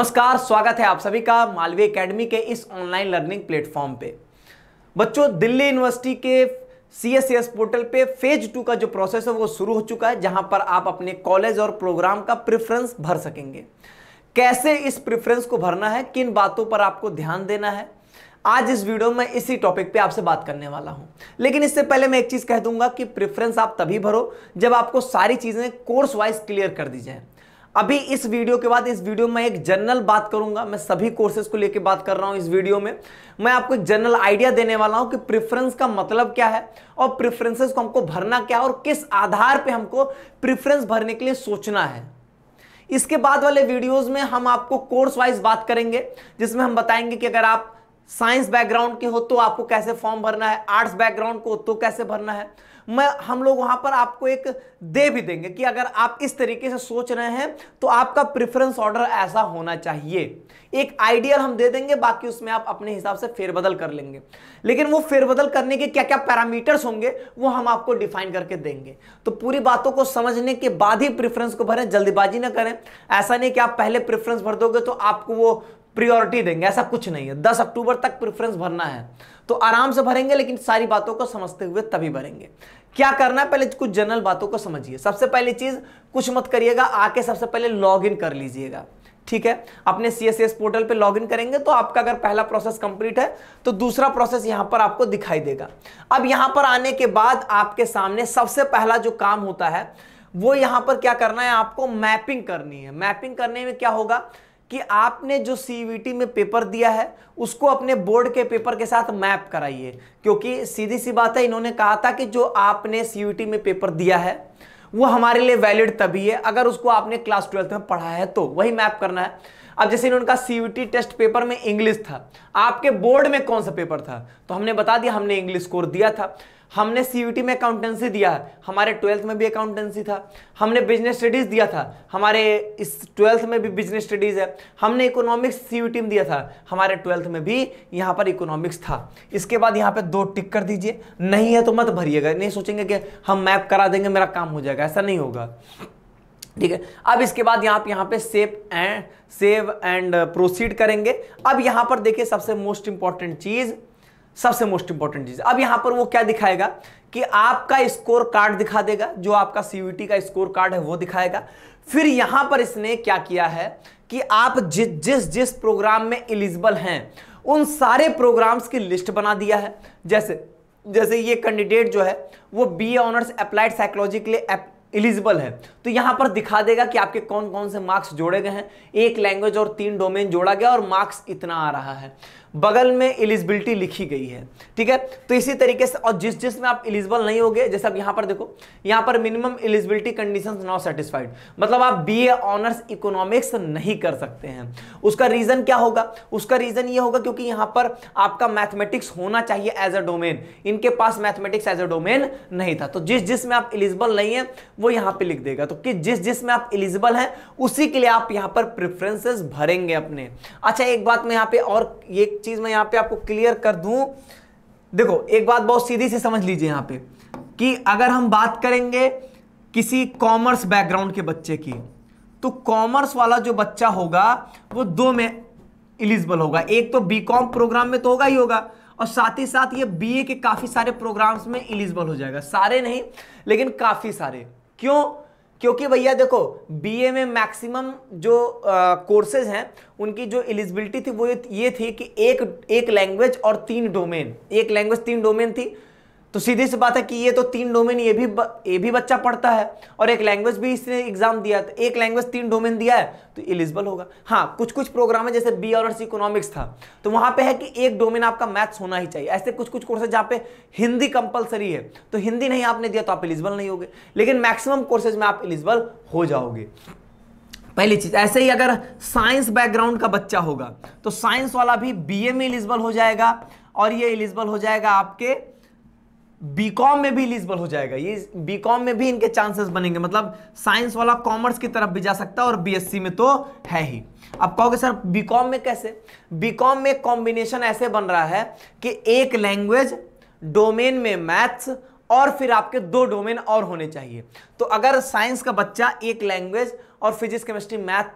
नमस्कार स्वागत है आप सभी का मालवीय एकेडमी के इस ऑनलाइन लर्निंग प्लेटफॉर्म पे बच्चों दिल्ली यूनिवर्सिटी के सी एस एस पोर्टल पे फेज टू का जो प्रोसेस है वो शुरू हो चुका है जहां पर आप अपने कॉलेज और प्रोग्राम का प्रेफरेंस भर सकेंगे कैसे इस प्रेफरेंस को भरना है किन बातों पर आपको ध्यान देना है आज इस वीडियो में इसी टॉपिक पे आपसे बात करने वाला हूं लेकिन इससे पहले मैं एक चीज़ कह दूंगा कि प्रेफरेंस आप तभी भरो जब आपको सारी चीज़ें कोर्स वाइज क्लियर कर दी जाए अभी इस वीडियो के बाद इस वीडियो में एक जनरल बात करूंगा मैं सभी कोर्सेज को लेकर बात कर रहा हूं इस वीडियो में मैं आपको एक जनरल आइडिया देने वाला हूं कि प्रेफरेंस का मतलब क्या है और प्रेफरेंसेस को हमको भरना क्या है और किस आधार पे हमको प्रेफरेंस भरने के लिए सोचना है इसके बाद वाले वीडियोज में हम आपको कोर्स वाइज बात करेंगे जिसमें हम बताएंगे कि अगर आप साइंस बैकग्राउंड के हो तो आपको कैसे फॉर्म भरना है आर्ट्स बैकग्राउंड को तो कैसे भरना है मैं हम लोग वहां पर आपको एक दे भी देंगे कि अगर आप इस तरीके से सोच रहे हैं तो आपका प्रेफरेंस ऑर्डर ऐसा होना चाहिए एक आइडियल हम दे देंगे बाकी उसमें आप अपने हिसाब से फेरबदल कर लेंगे लेकिन वो फेरबदल करने के क्या क्या पैरामीटर्स होंगे वो हम आपको डिफाइन करके देंगे तो पूरी बातों को समझने के बाद ही प्रिफरेंस को भरें जल्दबाजी ना करें ऐसा नहीं कि आप पहले प्रेफरेंस भर दोगे तो आपको वो प्रियोरिटी देंगे ऐसा कुछ नहीं है दस अक्टूबर तक प्रेफरेंस भरना है तो आराम से भरेंगे लेकिन सारी बातों को समझते हुए तभी भरेंगे क्या करना है पहले कुछ जनरल बातों को समझिए सबसे पहली चीज कुछ मत करिएगा आके सबसे पहले लॉग इन कर लीजिएगा ठीक है अपने सी एस एस पोर्टल पर लॉग इन करेंगे तो आपका अगर पहला प्रोसेस कंप्लीट है तो दूसरा प्रोसेस यहां पर आपको दिखाई देगा अब यहां पर आने के बाद आपके सामने सबसे पहला जो काम होता है वो यहां पर क्या करना है आपको मैपिंग करनी है मैपिंग करने में क्या होगा कि आपने जो सीवीटी में पेपर दिया है उसको अपने बोर्ड के पेपर के साथ मैप कराइए क्योंकि सीधी सी बात है इन्होंने कहा था कि जो आपने सीवीटी में पेपर दिया है वो हमारे लिए वैलिड तभी है अगर उसको आपने क्लास ट्वेल्थ में पढ़ा है तो वही मैप करना है अब जैसे इन्होंने कहा सीयूटी टेस्ट पेपर में इंग्लिश था आपके बोर्ड में कौन सा पेपर था तो हमने बता दिया हमने इंग्लिश स्कोर दिया था हमने सीयूटी में अकाउंटेंसी दिया है हमारे ट्वेल्थ में भी अकाउंटेंसी था हमने बिजनेस स्टडीज़ दिया था हमारे इस ट्वेल्थ में भी बिजनेस स्टडीज़ है हमने इकोनॉमिक्स सीयूटी में दिया था हमारे ट्वेल्थ में भी यहाँ पर इकोनॉमिक्स था इसके बाद यहाँ पे दो टिक कर दीजिए नहीं है तो मत भरिएगा नहीं सोचेंगे कि हम मैप करा देंगे मेरा काम हो जाएगा ऐसा नहीं होगा ठीक है अब इसके बाद यहाँ पे यहाँ पे save and save and proceed करेंगे अब यहाँ पर देखिए सबसे मोस्ट इंपॉर्टेंट चीज़ सबसे मोस्ट इंपॉर्टेंट चीज अब यहां पर वो क्या दिखाएगा कि आपका स्कोर कार्ड दिखा देगा जो आपका सीयूटी का स्कोर कार्ड है वो दिखाएगा फिर यहां पर इसने क्या किया है कि आप जिस जिस जिस प्रोग्राम में एलिजिबल हैं उन सारे प्रोग्राम्स की लिस्ट बना दिया है जैसे जैसे ये कैंडिडेट जो है वो बी ऑनर्स अप्लाइड साइकोलॉजी के लिए एलिजिबल है तो यहां पर दिखा देगा कि आपके कौन कौन से मार्क्स जोड़े गए हैं एक लैंग्वेज और तीन डोमेन जोड़ा गया और मार्क्स इतना आ रहा है बगल में एलिजिबिलिटी लिखी गई है ठीक है तो इसी तरीके से और जिस जिसमें आप एलिजिबल नहीं होगे जैसे आप यहां पर देखो यहाँ पर minimum eligibility condition not satisfied मतलब आप बी ऑनर्स इकोनॉमिक्स नहीं कर सकते हैं उसका रीजन क्या होगा उसका रीजन ये होगा क्योंकि यहां पर आपका मैथमेटिक्स होना चाहिए एज अ डोमेन इनके पास मैथमेटिक्स एज अ डोमेन नहीं था तो जिस जिसमें आप एलिजिबल नहीं है वो यहाँ पर लिख देगा तो कि जिस जिसमें आप एलिजिबल हैं उसी के लिए आप यहाँ पर प्रेफरेंसेस भरेंगे अपने अच्छा एक बात मैं यहाँ पे और ये चीज मैं यहां पे आपको क्लियर कर दूं देखो एक बात बहुत सीधी से समझ लीजिए यहां पे कि अगर हम बात करेंगे किसी कॉमर्स बैकग्राउंड के बच्चे की तो कॉमर्स वाला जो बच्चा होगा वो दो में इलिजिबल होगा एक तो बी प्रोग्राम में तो होगा ही होगा और साथ ही साथ ये बी के काफी सारे प्रोग्राम्स में इलिजिबल हो जाएगा सारे नहीं लेकिन काफी सारे क्यों क्योंकि भैया देखो बीए में मैक्सिमम जो कोर्सेज हैं उनकी जो एलिजिबिलिटी थी वो ये थी कि एक एक लैंग्वेज और तीन डोमेन एक लैंग्वेज तीन डोमेन थी तो सीधी सी बात है कि ये तो तीन डोमेन ये भी ये भी बच्चा पढ़ता है और एक लैंग्वेज भी इसने एग्जाम दिया तो एक लैंग्वेज तीन डोमेन दिया है तो एलिजिबल होगा हाँ कुछ कुछ प्रोग्राम है जैसे बी और इकोनॉमिक्स था तो वहां पे है कि एक डोमेन आपका मैथ्स होना ही चाहिए ऐसे कुछ कुछ कोर्सेज जहाँ पे हिंदी कंपलसरी है तो हिंदी नहीं आपने दिया तो आप एलिजिबल नहीं होगे लेकिन मैक्सिमम कोर्सेज में आप एलिजिबल हो जाओगे पहली चीज ऐसे ही अगर साइंस बैकग्राउंड का बच्चा होगा तो साइंस वाला भी ए में एलिजिबल हो जाएगा और ये एलिजिबल हो जाएगा आपके बीकॉम में भी इलिजिबल हो जाएगा ये बीकॉम में भी इनके चांसेस बनेंगे मतलब साइंस वाला कॉमर्स की तरफ भी जा सकता है और बीएससी में तो है ही अब कहोगे सर बीकॉम में कैसे बीकॉम में कॉम्बिनेशन ऐसे बन रहा है कि एक लैंग्वेज डोमेन में मैथ्स और फिर आपके दो डोमेन और होने चाहिए तो अगर साइंस का बच्चा एक लैंग्वेज और फिजिक्स केमिस्ट्री मैथ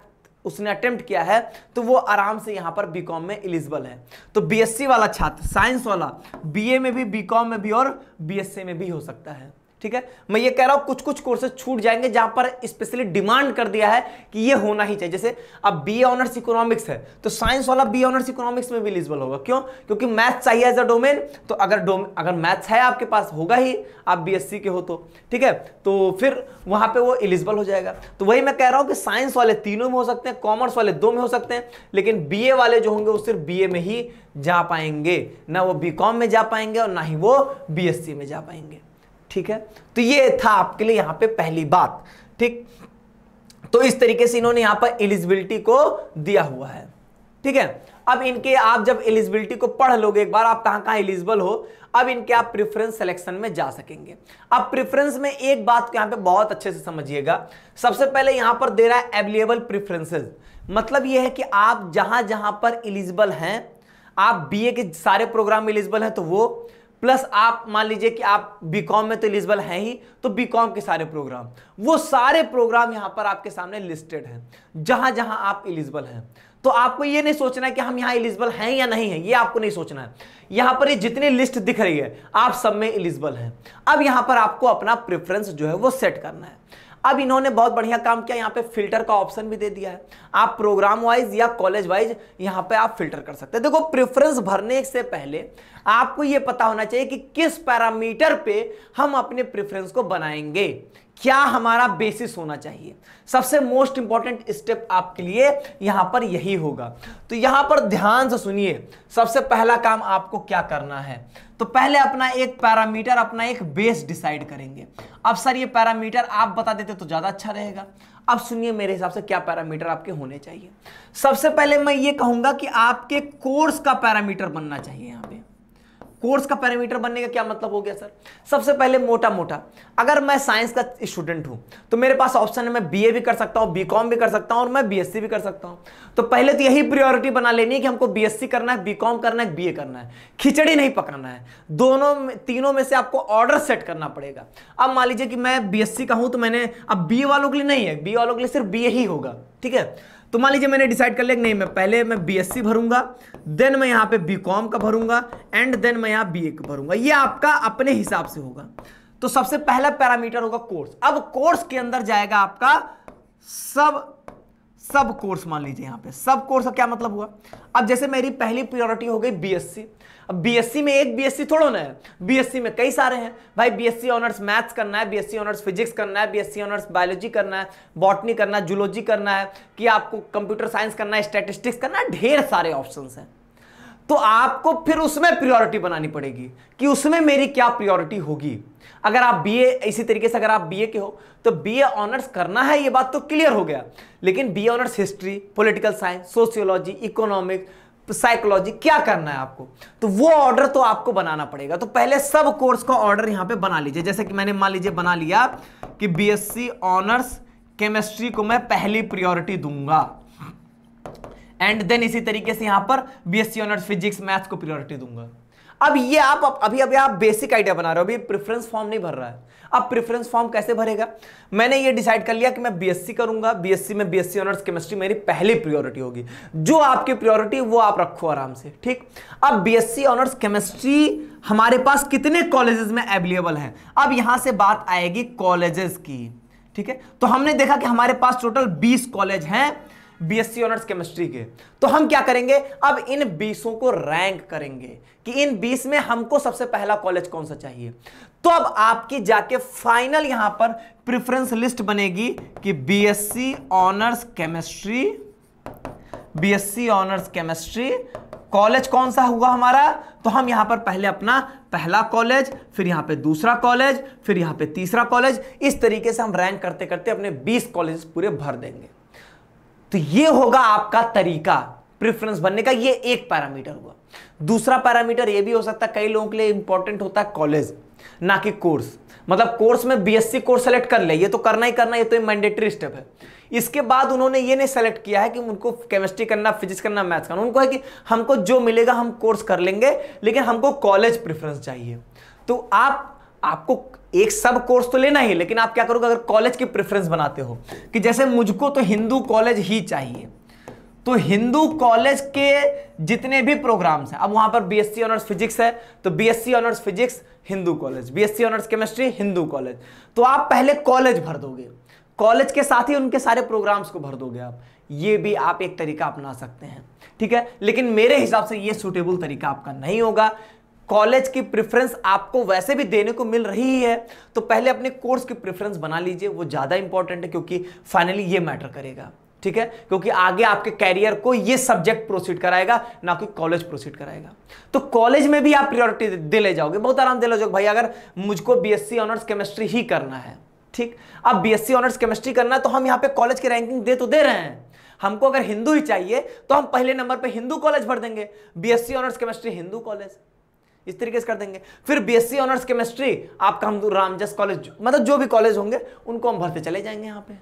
उसने अटेम्प्ट किया है तो वो आराम से यहाँ पर बीकॉम में एलिजिबल है तो बीएससी वाला छात्र साइंस वाला बीए में भी बीकॉम में भी और बीएससी में भी हो सकता है ठीक है मैं ये कह रहा हूं कुछ कुछ कोर्सेज छूट जाएंगे जहां पर स्पेशली डिमांड कर दिया है कि ये होना ही चाहिए जैसे अब बी ऑनर्स इकोनॉमिक्स है तो साइंस वाला बी ऑनर्स इकोनॉमिक्स में भी इलिजिबल होगा क्यों क्योंकि मैथ्स चाहिए एज अ डोमेन तो अगर डोमेन अगर मैथ्स है आपके पास होगा ही आप बी के हो तो ठीक है तो फिर वहां पर वो इलिजिबल हो जाएगा तो वही मैं कह रहा हूं कि साइंस वाले तीनों में हो सकते हैं कॉमर्स वाले दो में हो सकते हैं लेकिन बी वाले जो होंगे वो सिर्फ बी में ही जा पाएंगे ना वो बी में जा पाएंगे और ना ही वो बी में जा पाएंगे ठीक है तो ये था आपके लिए यहां पे पहली बात ठीक तो इस तरीके से इन्होंने यहां पर एलिजिबिलिटी को दिया हुआ है ठीक है अब इनके आप जब एलिजिबिलिटी को पढ़ लोगे एक बार आप कहां कहां एलिजिबल हो अब इनके आप प्रिफरेंस सिलेक्शन में जा सकेंगे अब प्रिफरेंस में एक बात यहां पे बहुत अच्छे से समझिएगा सबसे पहले यहां पर दे रहा है एवेलेबल प्रिफरेंसेस मतलब यह है कि आप जहां जहां पर एलिजिबल हैं आप बीए के सारे प्रोग्राम एलिजिबल हैं तो वो प्लस आप मान लीजिए कि आप बीकॉम में तो एलिजिबल हैं ही तो बीकॉम के सारे प्रोग्राम वो सारे प्रोग्राम यहाँ पर आपके सामने लिस्टेड हैं जहाँ जहाँ आप एलिजिबल हैं तो आपको ये नहीं सोचना है कि हम यहाँ एलिजिबल हैं या नहीं है ये आपको नहीं सोचना है यहाँ पर ये जितनी लिस्ट दिख रही है आप सब में एलिजिबल हैं अब यहाँ पर आपको अपना प्रेफरेंस जो है वो सेट करना है अब इन्होंने बहुत बढ़िया काम किया यहाँ पे फिल्टर का ऑप्शन भी दे दिया है आप प्रोग्राम वाइज या कॉलेज वाइज यहाँ पे आप फिल्टर कर सकते हैं देखो प्रेफरेंस भरने से पहले आपको यह पता होना चाहिए कि किस पैरामीटर पे हम अपने प्रेफरेंस को बनाएंगे क्या हमारा बेसिस होना चाहिए सबसे मोस्ट इंपॉर्टेंट स्टेप आपके लिए यहां पर यही होगा तो यहां पर ध्यान से सुनिए सबसे पहला काम आपको क्या करना है तो पहले अपना एक पैरामीटर अपना एक बेस डिसाइड करेंगे अब सर ये पैरामीटर आप बता देते तो ज़्यादा अच्छा रहेगा अब सुनिए मेरे हिसाब से क्या पैरामीटर आपके होने चाहिए सबसे पहले मैं ये कहूंगा कि आपके कोर्स का पैरामीटर बनना चाहिए यहाँ पे कोर्स का पैरामीटर बनने का क्या मतलब हो गया सर सबसे पहले मोटा मोटा अगर मैं साइंस का स्टूडेंट हूं तो मेरे पास ऑप्शन है मैं बीए भी कर सकता हूं बीकॉम भी कर सकता हूं और मैं बीएससी भी कर सकता हूं तो पहले तो यही प्रियोरिटी बना लेनी है कि हमको बीएससी करना है बीकॉम करना है बीए करना है खिचड़ी नहीं पकाना है दोनों में, तीनों में से आपको ऑर्डर सेट करना पड़ेगा अब मान लीजिए कि मैं बीएससी का हूं तो मैंने अब बीए वालों के लिए नहीं है बीए वालों के लिए सिर्फ बीए ही होगा ठीक है तो मान लीजिए मैंने डिसाइड कर लिया नहीं मैं पहले मैं बीएससी भरूंगा देन मैं यहाँ पे बीकॉम का भरूंगा एंड देन मैं यहाँ बीए का भरूंगा ये आपका अपने हिसाब से होगा तो सबसे पहला पैरामीटर होगा कोर्स अब कोर्स के अंदर जाएगा आपका सब सब कोर्स मान लीजिए यहाँ पे सब कोर्स का क्या मतलब हुआ अब जैसे मेरी पहली प्रियोरिटी हो गई बीएससी अब बीएससी में एक बीएससी थोड़ा ना है बीएससी में कई सारे हैं भाई बीएससी ऑनर्स मैथ्स करना है बीएससी ऑनर्स फिजिक्स करना है बीएससी ऑनर्स बायोलॉजी करना है बॉटनी करना है जूलॉजी करना है कि आपको कंप्यूटर साइंस करना है स्टेटिस्टिक्स करना है ढेर सारे ऑप्शन हैं तो आपको फिर उसमें प्रियोरिटी बनानी पड़ेगी कि उसमें मेरी क्या प्रियोरिटी होगी अगर आप बीए इसी तरीके से अगर आप बीए के हो तो बीए ऑनर्स करना है ये बात तो क्लियर हो गया लेकिन BA honours history political science sociology economics psychology क्या करना है आपको तो वो ऑर्डर तो आपको बनाना पड़ेगा तो पहले सब कोर्स का ऑर्डर यहां पे बना लीजिए जैसे कि मैंने मान लीजिए बना लिया कि बीएससी ऑनर्स केमिस्ट्री को मैं पहली प्रियोरिटी दूंगा एंड देन इसी तरीके से यहां पर बीएससी ऑनर्स फिजिक्स मैथ्स को प्रियोरिटी दूंगा अब ये आप अभी, अभी अभी आप बेसिक आइडिया बना रहे हो अभी प्रेफरेंस फॉर्म नहीं भर रहा है अब प्रेफरेंस फॉर्म कैसे भरेगा मैंने ये डिसाइड कर लिया कि मैं बीएससी करूंगा बीएससी में बीएससी ऑनर्स केमिस्ट्री मेरी पहली प्रियोरिटी होगी जो आपकी प्रियोरिटी वो आप रखो आराम से ठीक अब बीएससी ऑनर्स केमिस्ट्री हमारे पास कितने कॉलेजेस में अवेलेबल है अब यहां से बात आएगी कॉलेजेस की ठीक है तो हमने देखा कि हमारे पास टोटल बीस कॉलेज हैं बीएससी ऑनर्स केमिस्ट्री के तो हम क्या करेंगे अब इन बीसों को रैंक करेंगे कि इन बीस में हमको सबसे पहला कॉलेज कौन सा चाहिए तो अब आपकी जाके फाइनल यहां पर प्रिफरेंस लिस्ट बनेगी कि BSc honours chemistry BSc honours chemistry college कौन सा हुआ हमारा तो हम यहां पर पहले अपना पहला कॉलेज फिर यहां पे दूसरा कॉलेज फिर यहां पे तीसरा कॉलेज इस तरीके से हम रैंक करते करते अपने 20 कॉलेज पूरे भर देंगे तो ये होगा आपका तरीका प्रिफरेंस बनने का ये एक पैरामीटर हुआ दूसरा पैरामीटर ये भी हो सकता है कई लोगों के लिए इंपॉर्टेंट होता है कॉलेज ना कि कोर्स मतलब कोर्स में बीएससी कोर्स सेलेक्ट कर ले ये तो करना ही करना ये तो मैंडेटरी स्टेप है इसके बाद उन्होंने ये नहीं सेलेक्ट किया है कि उनको केमिस्ट्री करना फिजिक्स करना मैथ्स करना उनको है कि हमको जो मिलेगा हम कोर्स कर लेंगे लेकिन हमको कॉलेज प्रिफरेंस चाहिए तो आप आपको एक सब कोर्स तो लेना ही लेकिन आप क्या करोगे अगर कॉलेज की प्रेफरेंस बनाते हो कि जैसे मुझको तो हिंदू कॉलेज ही चाहिए तो हिंदू कॉलेज के जितने भी प्रोग्राम्स हैं अब वहां पर बीएससी ऑनर्स फिजिक्स है तो BSc honours physics Hindu college BSc honours chemistry Hindu college तो आप पहले कॉलेज भर दोगे कॉलेज के साथ ही उनके सारे प्रोग्राम्स को भर दोगे आप ये भी आप एक तरीका अपना सकते हैं ठीक है लेकिन मेरे हिसाब से ये सुटेबल तरीका आपका नहीं होगा कॉलेज की प्रेफरेंस आपको वैसे भी देने को मिल रही है तो पहले अपने कोर्स की प्रेफरेंस बना लीजिए वो ज़्यादा इंपॉर्टेंट है क्योंकि फाइनली ये मैटर करेगा ठीक है क्योंकि आगे आपके कैरियर को ये सब्जेक्ट प्रोसीड कराएगा ना कि कॉलेज प्रोसीड कराएगा तो कॉलेज में भी आप प्रियोरिटी दे ले जाओगे बहुत आराम दे ले जाओगे भाई अगर मुझको बीएससी ऑनर्स केमिस्ट्री ही करना है ठीक अब बीएससी ऑनर्स केमिस्ट्री करना है तो हम यहाँ पे कॉलेज की रैंकिंग दे तो दे रहे हैं हमको अगर हिंदू ही चाहिए तो हम पहले नंबर पे हिंदू कॉलेज भर देंगे BSc honours chemistry Hindu college इस तरीके से कर देंगे फिर बीएससी ऑनर्स केमिस्ट्री आपका हम रामजस कॉलेज मतलब जो भी कॉलेज होंगे उनको हम भरते चले जाएंगे यहाँ पे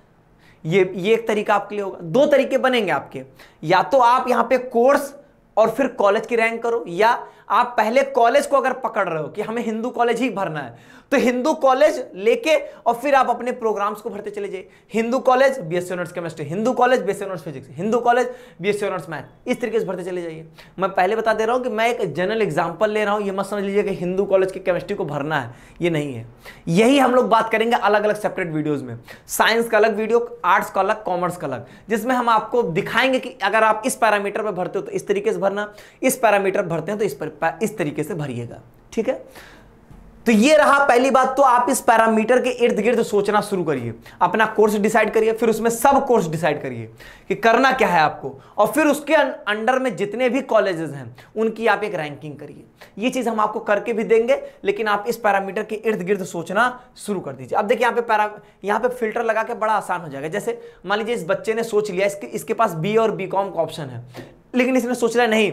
ये ये एक तरीका आपके लिए होगा दो तरीके बनेंगे आपके या तो आप यहाँ पे कोर्स और फिर कॉलेज की रैंक करो या आप पहले कॉलेज को अगर पकड़ रहे हो कि हमें हिंदू कॉलेज ही भरना है तो हिंदू कॉलेज लेके और फिर आप अपने प्रोग्राम्स को भरते चले जाइए Hindu college B S honours chemistry Hindu college B S honours physics Hindu college B S honours math इस तरीके से भरते चले जाइए मैं पहले बता दे रहा हूँ कि मैं एक जनरल एग्जाम्पल ले रहा हूँ ये मत समझ लीजिए कि हिंदू कॉलेज की केमिस्ट्री को भरना है ये नहीं है यही हम लोग बात करेंगे अलग अलग सेपरेट वीडियोज में साइंस का अलग वीडियो आर्ट्स का अलग कॉमर्स का अलग जिसमें हम आपको दिखाएंगे कि अगर आप इस पैरामीटर पर भरते हो तो इस तरीके से भरना इस पैरामीटर भरते हैं तो इस पर सकता है इस तरीके से भरिएगा ठीक है तो ये रहा पहली बात तो आप इस पैरामीटर के इर्द गिर्द सोचना शुरू करिए अपना कोर्स डिसाइड करिए फिर उसमें सब कोर्स डिसाइड करिए कि करना क्या है आपको और फिर उसके अंडर में जितने भी कॉलेजेस हैं उनकी आप एक रैंकिंग करिए ये चीज़ हम आपको करके भी देंगे लेकिन आप इस पैरामीटर के इर्द गिर्द सोचना शुरू कर दीजिए अब देखिए यहाँ पे पैरा यहाँ पे फिल्टर लगा के बड़ा आसान हो जाएगा जैसे मान लीजिए इस बच्चे ने सोच लिया इसके इसके पास बी और बी का ऑप्शन है लेकिन इसने सोच लिया नहीं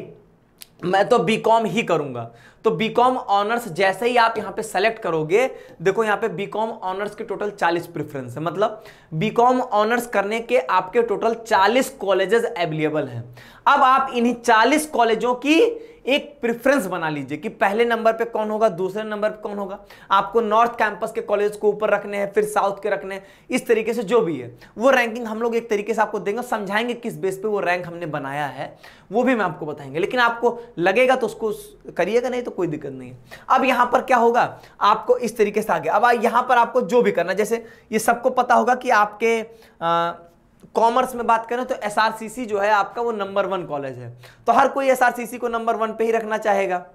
मैं तो बी कॉम ही करूँगा तो बीकॉम ऑनर्स जैसे ही आप यहां पे सेलेक्ट करोगे देखो यहां पे बीकॉम ऑनर्स के टोटल 40 प्रेफरेंस है मतलब बीकॉम ऑनर्स करने के आपके टोटल 40 कॉलेजेस अवेलेबल हैं अब आप इन्हीं 40 कॉलेजों की एक प्रेफरेंस बना लीजिए कि पहले नंबर पे कौन होगा दूसरे नंबर पे कौन होगा आपको नॉर्थ कैंपस के कॉलेज को ऊपर रखने हैं फिर साउथ के रखने हैं इस तरीके से जो भी है वो रैंकिंग हम लोग एक तरीके से आपको देंगे समझाएंगे किस बेस पे वो रैंक हमने बनाया है वो भी मैं आपको बताएंगे लेकिन आपको लगेगा तो उसको करिएगा नहीं तो तो कोई दिक्कत नहीं है अब यहां पर क्या होगा आपको इस तरीके से आगे अब यहां पर आपको जो भी करना जैसे ये सबको पता होगा कि आपके कॉमर्स में बात करें तो एस जो है आपका वो नंबर वन कॉलेज है तो हर कोई एस को नंबर वन पे ही रखना चाहेगा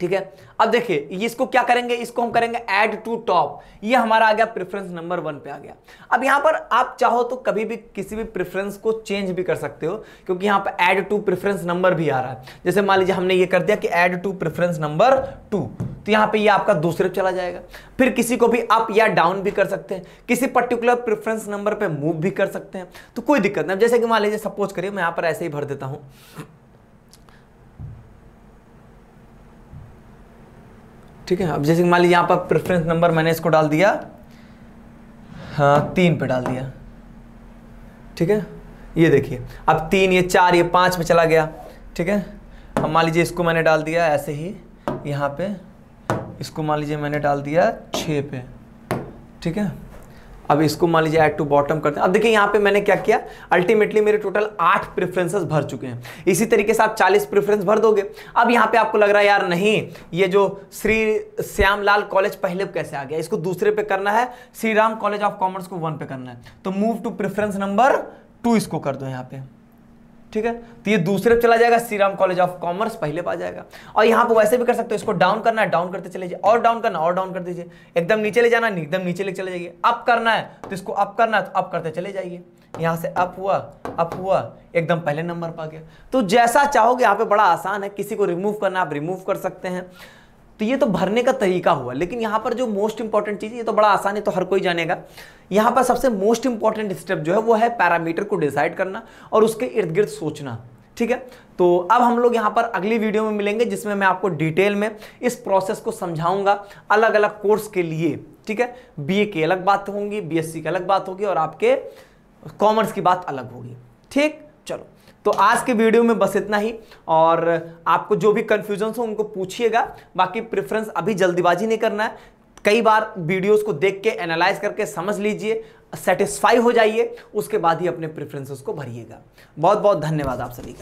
ठीक है अब देखिए इसको क्या करेंगे इसको हम करेंगे ऐड टू टॉप ये हमारा आ गया प्रेफरेंस नंबर वन पे आ गया अब यहां पर आप चाहो तो कभी भी किसी भी प्रेफरेंस को चेंज भी कर सकते हो क्योंकि यहां पर ऐड टू प्रेफरेंस नंबर भी आ रहा है जैसे मान लीजिए हमने ये कर दिया कि add to preference number two तो यहां पे ये आपका दूसरे चला जाएगा फिर किसी को भी अप या डाउन भी कर सकते हैं किसी पर्टिकुलर प्रेफरेंस नंबर पे मूव भी कर सकते हैं तो कोई दिक्कत नहीं जैसे कि मान लीजिए सपोज करिए मैं यहां पर ऐसे ही भर देता हूं ठीक है अब जैसे मान लीजिए यहाँ पर प्रेफरेंस नंबर मैंने इसको डाल दिया हाँ तीन पे डाल दिया ठीक है ये देखिए अब तीन ये चार ये पाँच पे चला गया ठीक है अब मान लीजिए इसको मैंने डाल दिया ऐसे ही यहाँ पे इसको मान लीजिए मैंने डाल दिया छः पे ठीक है अब इसको मान लीजिए एड टू बॉटम करते हैं अब देखिए यहाँ पे मैंने क्या किया अल्टीमेटली मेरे टोटल आठ प्रेफरेंसेस भर चुके हैं इसी तरीके से आप चालीस प्रेफरेंस भर दोगे अब यहाँ पे आपको लग रहा है यार नहीं ये जो श्री श्यामलाल कॉलेज पहले कैसे आ गया इसको दूसरे पे करना है Shri Ram college of commerce को वन पे करना है तो move to preference number two इसको कर दो यहाँ पे ठीक है तो ये दूसरे पर चला जाएगा श्रीराम कॉलेज ऑफ कॉमर्स पहले पर आ जाएगा और यहाँ पर वैसे भी कर सकते हो इसको डाउन करना है डाउन करते चले जाइए और डाउन करना और डाउन कर दीजिए एकदम नीचे ले जाना एकदम नीचे ले चले जाइए अप करना है तो इसको अप करना है तो अप करते चले जाइए यहाँ से अप हुआ अप हुआ एकदम पहले नंबर पर आ गया तो जैसा चाहोगे यहाँ पे बड़ा आसान है किसी को रिमूव करना आप रिमूव कर सकते हैं तो ये तो भरने का तरीका हुआ लेकिन यहाँ पर जो मोस्ट इंपॉर्टेंट चीज़ ये तो बड़ा आसान है तो हर कोई जानेगा यहाँ पर सबसे मोस्ट इंपॉर्टेंट स्टेप जो है वो है पैरामीटर को डिसाइड करना और उसके इर्द गिर्द सोचना ठीक है तो अब हम लोग यहाँ पर अगली वीडियो में मिलेंगे जिसमें मैं आपको डिटेल में इस प्रोसेस को समझाऊंगा अलग अलग कोर्स के लिए ठीक है बीए की अलग बात होंगी बीएससी की अलग बात होगी और आपके कॉमर्स की बात अलग होगी ठीक चलो तो आज के वीडियो में बस इतना ही और आपको जो भी कन्फ्यूजन्स हो उनको पूछिएगा बाकी प्रेफरेंस अभी जल्दीबाजी नहीं करना है कई बार वीडियोस को देख के एनालाइज करके समझ लीजिए सेटिस्फाई हो जाइए उसके बाद ही अपने प्रेफरेंसेस को भरिएगा बहुत बहुत धन्यवाद आप सभी का